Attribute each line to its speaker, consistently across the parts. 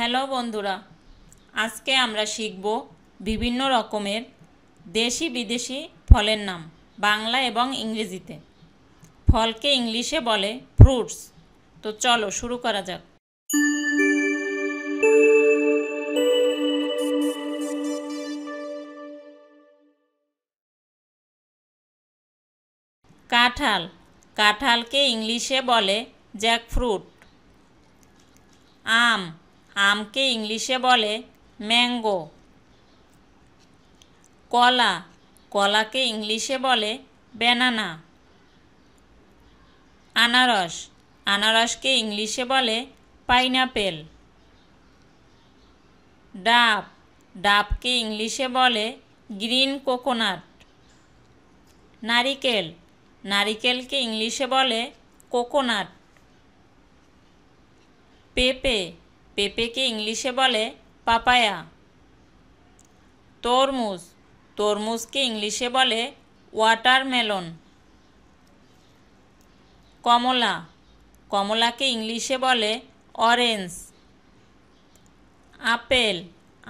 Speaker 1: hello বন্ধুরা আজকে আমরা শিখব বিভিন্ন রকমের দেশি বিদেশি ফলের নাম বাংলা এবং ইংরেজিতে ফলকে ইংলিশে বলে ফ্রুটস তো চলো শুরু করা যাক কাঁঠাল কাঁঠালকে ইংলিশে বলে জ্যাক ফ্রুট আম আমকে ইংলিশে বলে ম্যাঙ্গো কলা কলাকে ইংলিশে বলে ব্যানানা আনারস আনারসকে ইংলিশে বলে পাইনাপেল ডাব ডাবকে ইংলিশে বলে গ্রিন কোকোনাট নারিকেল নারিকেলকে ইংলিশে বলে কোকোনাট পেঁপে পেঁপেকে ইংলিশে বলে পাপায়া তরমুজ তরমুজকে ইংলিশে বলে ওয়াটারমেলন কমলা কমলাকে ইংলিশে বলে অরেঞ্জ আপেল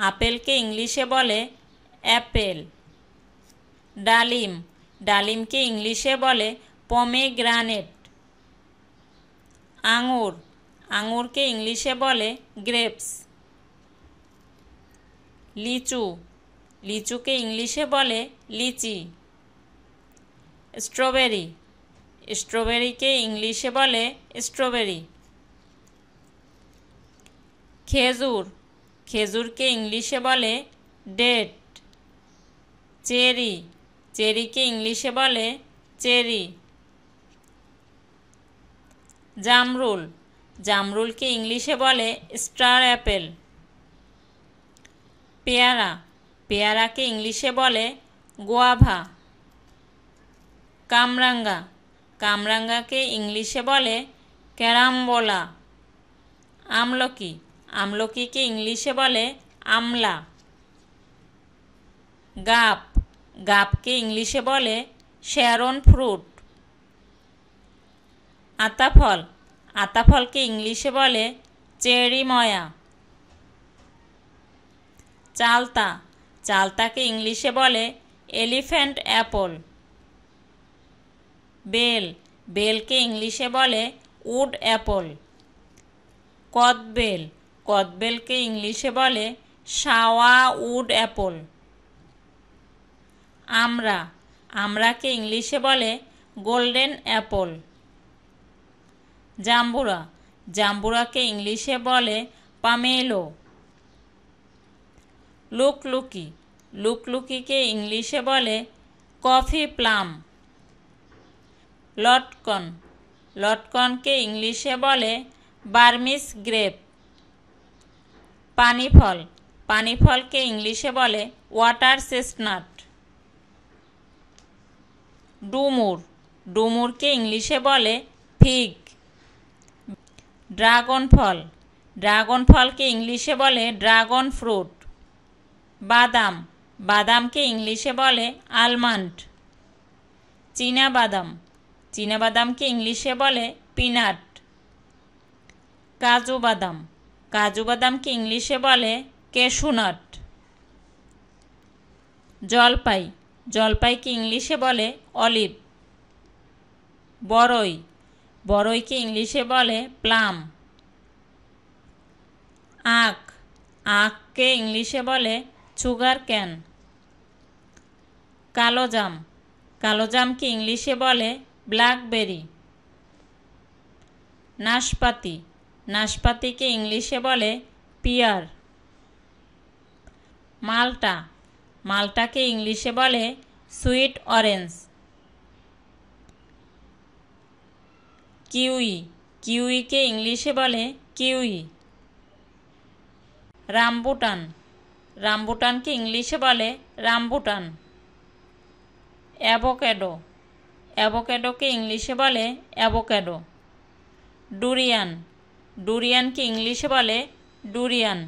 Speaker 1: আপেলকে ইংলিশে বলে অ্যাপেল ডালিম ডালিমকে ইংলিশে বলে পমেগ্রানেট আঙুর আঙুরকে ইংলিশে বলে গ্রেপস লিচু লিচুকে ইংলিশে বলে লিচি স্ট্রবেরি স্ট্রবেরিকে ইংলিশে বলে স্ট্রবেরি খেজুর খেজুরকে ইংলিশে বলে ডেট চেরি চেরিকে ইংলিশে বলে চেরি জামরুল জামরুলকে ইংলিশে বলে স্টার অ্যাপেল পেয়ারা পেয়ারাকে ইংলিশে বলে গোয়াভা কামরাঙ্গা কামরাঙ্গাকে ইংলিশে বলে ক্যারামবোলা আমলকি আমলকিকে ইংলিশে বলে আমলা গাপ গাপকে ইংলিশে বলে শ্যারন ফ্রুট আতাফল আতাফলকে ইংলিশে বলে চেরিময়া চালতা চালতাকে ইংলিশে বলে এলিফ্যান্ট অ্যাপল বেল বেলকে ইংলিশে বলে উড অ্যাপল কদবেল কদবেলকে ইংলিশে বলে সাওয়া উড অ্যাপল আমরা আমরাকে ইংলিশে বলে গোল্ডেন অ্যাপল জাম্বুরা জাম্বুরাকে ইংলিশে বলে পামেলো লুকলুকি লুকলুকিকে ইংলিশে বলে কফি প্লাম লটকন লটকনকে ইংলিশে বলে বার্মিস গ্রেপ পানিফল পানিফলকে ইংলিশে বলে ওয়াটার চেস্টনাট ডুমুর ডুমুরকে ইংলিশে বলে ফিগ ড্রাগন ফল ড্রাগন ফলকে ইংলিশে বলে ড্রাগন ফ্রুট বাদাম বাদামকে ইংলিশে বলে আলমন্ড চীনা বাদাম চীনা বাদামকে ইংলিশে বলে পিনাট কাজু বাদাম কাজু বাদামকে ইংলিশে বলে কেশুনাট জলপাই জলপাইকে ইংলিশে বলে অলিভ বরই বড়ইকে ইংলিশে বলে প্লাম আখ আখকে ইংলিশে বলে সুগার ক্যান কালোজাম কালোজামকে ইংলিশে বলে ব্ল্যাকবেরি নাশপাতি নাশপাতিকে ইংলিশে বলে পিয়ার মালটা মালটাকে ইংলিশে বলে সুইট অরেঞ্জ কিউই কিউইকে ইংলিশে বলে কিউই রামবুটান রামবুটানকে ইংলিশে বলে রামবুটান অ্যাভোক্যাডো অ্যাভোক্যাডোকে ইংলিশে বলে অ্যাভোক্যাডো ডুরিয়ান ডুরিয়ানকে ইংলিশে বলে ডুরিয়ান